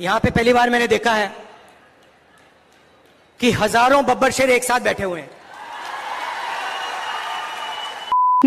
यहां पे पहली बार मैंने देखा है कि हजारों बब्बर शेर एक साथ बैठे हुए हैं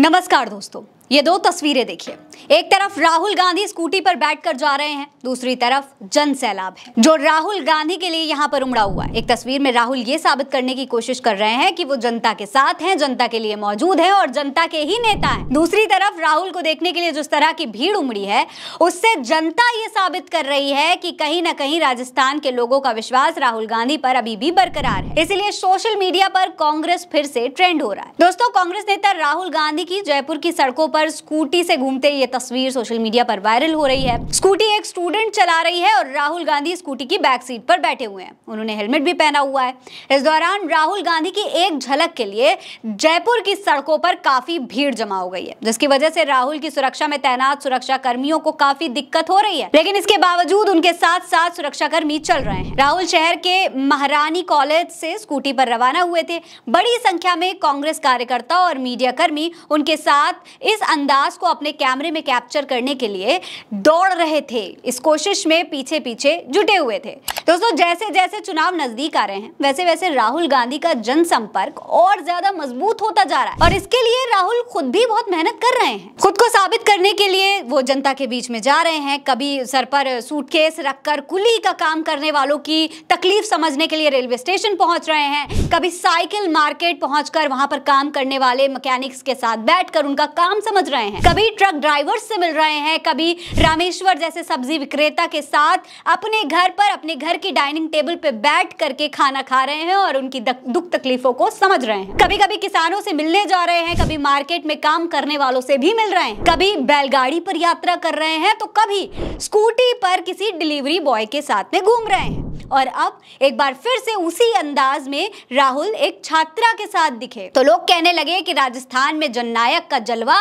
नमस्कार दोस्तों ये दो तस्वीरें देखिए एक तरफ राहुल गांधी स्कूटी पर बैठकर जा रहे हैं दूसरी तरफ जन सैलाब है जो राहुल गांधी के लिए यहाँ पर उमड़ा हुआ है एक तस्वीर में राहुल ये साबित करने की कोशिश कर रहे हैं कि वो जनता के साथ हैं जनता के लिए मौजूद है और जनता के ही नेता है दूसरी तरफ राहुल को देखने के लिए जिस तरह की भीड़ उमड़ी है उससे जनता ये साबित कर रही है की कहीं ना कहीं राजस्थान के लोगों का विश्वास राहुल गांधी पर अभी भी बरकरार है इसलिए सोशल मीडिया पर कांग्रेस फिर से ट्रेंड हो रहा है दोस्तों कांग्रेस नेता राहुल गांधी की जयपुर की सड़कों पर स्कूटी से घूमते ये तस्वीर सोशल मीडिया पर वायरल हो रही है स्कूटी एक स्टूडेंट चला रही है और राहुल गांधी स्कूटी की बैक सीट पर बैठे हुए हैं उन्होंने हेलमेट भी पहना हुआ है इस दौरान राहुल गांधी की एक झलक के लिए जयपुर की सड़कों पर काफी भीड़ जमा हो गई है जिसकी वजह से राहुल की सुरक्षा में तैनात सुरक्षा कर्मियों को काफी दिक्कत हो रही है लेकिन इसके बावजूद उनके साथ साथ सुरक्षा कर्मी चल रहे हैं राहुल शहर के महारानी कॉलेज से स्कूटी पर रवाना हुए थे बड़ी संख्या में कांग्रेस कार्यकर्ता और मीडिया कर्मी उनके साथ इस अंदाज को अपने कैमरे में कैप्चर करने के लिए दौड़ रहे थे इस कोशिश में पीछे पीछे जुटे हुए थे दोस्तों जैसे जैसे चुनाव नजदीक आ रहे हैं वैसे वैसे राहुल गांधी का जनसंपर्क और ज्यादा मजबूत होता जा रहा है और इसके लिए राहुल खुद भी बहुत मेहनत कर रहे हैं खुद को साबित करने के लिए वो जनता के बीच में जा रहे हैं कभी सर पर सूटकेस रखकर कुली का काम करने वालों की तकलीफ समझने के लिए रेलवे स्टेशन पहुंच रहे हैं कभी साइकिल मार्केट पहुंचकर वहां पर काम करने वाले मैकेनिक्स के साथ बैठकर उनका काम समझ रहे हैं कभी ट्रक ड्राइवर से मिल रहे हैं कभी रामेश्वर जैसे सब्जी विक्रेता के साथ अपने घर पर अपने घर की डाइनिंग टेबल पे बैठ करके खाना खा रहे हैं और उनकी दुख तकलीफों को समझ रहे हैं कभी कभी किसानों से मिलने जा रहे हैं कभी मार्केट में काम करने वालों से भी मिल रहे हैं कभी बैलगाड़ी पर यात्रा कर रहे हैं तो कभी स्कूटी पर किसी डिलीवरी बॉय के साथ में घूम रहे हैं और अब एक बार फिर से उसी अंदाज में राहुल एक छात्रा के साथ दिखे तो लोग कहने लगे कि राजस्थान में जननायक का जलवा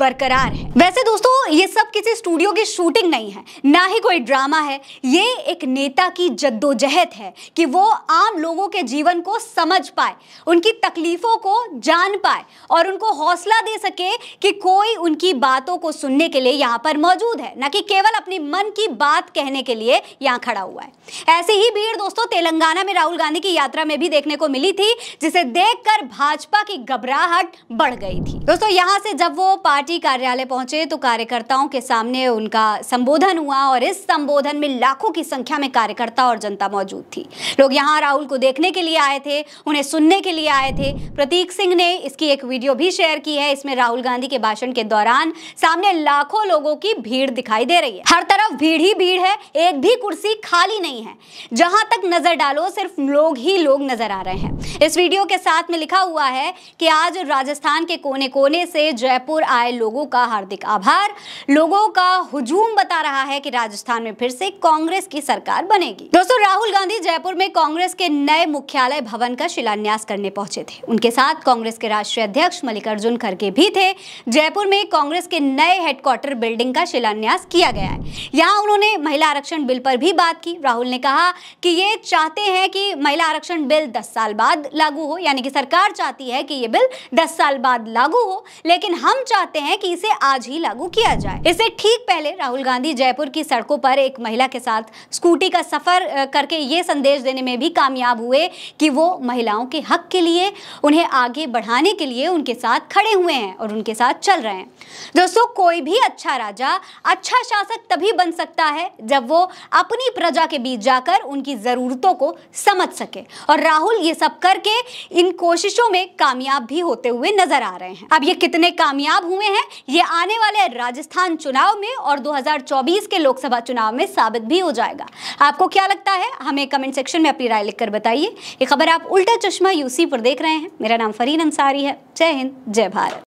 बरकरार है वैसे दोस्तों ये सब किसी स्टूडियो की शूटिंग नहीं है ना ही कोई ड्रामा है ये एक नेता की जद्दोजहद है कि वो आम लोगों के जीवन को समझ पाए उनकी तकलीफों को जान पाए और उनको हौसला दे सके कि कोई उनकी बातों को सुनने के लिए यहाँ पर मौजूद है ना कि केवल अपनी मन की बात कहने के लिए यहाँ खड़ा हुआ है ऐसी ही भीड़ दोस्तों तेलंगाना में राहुल गांधी की यात्रा में भी देखने को मिली थी जिसे देखकर भाजपा की घबराहट बढ़ गई थी दोस्तों यहाँ से जब वो पार्टी कार्यालय पहुंचे तो कार्यकर्ताओं के सामने उनका संबोधन हुआ और इस संबोधन में लाखों की संख्या में कार्यकर्ता और जनता मौजूद थी लोग यहाँ राहुल को देखने के लिए आए थे उन्हें सुनने के लिए आए थे प्रतीक सिंह ने इसकी एक वीडियो भी शेयर की है इसमें राहुल गांधी के भाषण के दौरान सामने लाखों लोगों की भीड़ दिखाई दे रही है हर तरफ भीड़ ही भीड़ है एक भी कुर्सी खाली नहीं है जहां तक नजर डालो सिर्फ लोग ही लोग नजर आ रहे हैं इस वीडियो के साथ में लिखा हुआ है कि आज राजस्थान के कोने कोने से जयपुर आए लोगों का हार्दिक आभार लोगों का हुजूम बता रहा है कि राजस्थान में फिर से कांग्रेस की सरकार बनेगी दोस्तों राहुल गांधी जयपुर में कांग्रेस के नए मुख्यालय भवन का शिलान्यास करने पहुंचे थे उनके साथ कांग्रेस के राष्ट्रीय अध्यक्ष मल्लिकार्जुन खड़गे भी थे जयपुर में कांग्रेस के नए हेडक्वार्टर बिल्डिंग का शिलान्यास किया गया है यहाँ उन्होंने महिला आरक्षण बिल पर भी बात की राहुल ने कहा कहा कि ये चाहते हैं कि महिला आरक्षण बिल 10 साल बाद लागू हो यानी कि सरकार चाहती है कि ये बिल 10 साल बाद लागू हो लेकिन हम चाहते हैं कि इसे आज ही लागू किया जाए इसे ठीक पहले राहुल गांधी जयपुर की सड़कों पर एक महिला के साथ स्कूटी का सफर करके ये संदेश देने में भी कामयाब हुए कि वो महिलाओं के हक के लिए उन्हें आगे बढ़ाने के लिए उनके साथ खड़े हुए हैं और उनके साथ चल रहे हैं दोस्तों कोई भी अच्छा राजा अच्छा शासक तभी बन सकता है जब वो अपनी प्रजा के बीच जाकर जाकर उनकी ज़रूरतों को समझ सके और राहुल ये सब करके इन कोशिशों में कामयाब भी होते हुए नजर आ रहे हैं अब ये कितने कामयाब हुए हैं ये आने वाले राजस्थान चुनाव में और 2024 के लोकसभा चुनाव में साबित भी हो जाएगा आपको क्या लगता है हमें कमेंट सेक्शन में अपनी राय लिखकर बताइए ये खबर आप उल्टा चश्मा यूसी पर देख रहे हैं मेरा नाम फरीन अंसारी है जय हिंद जय भारत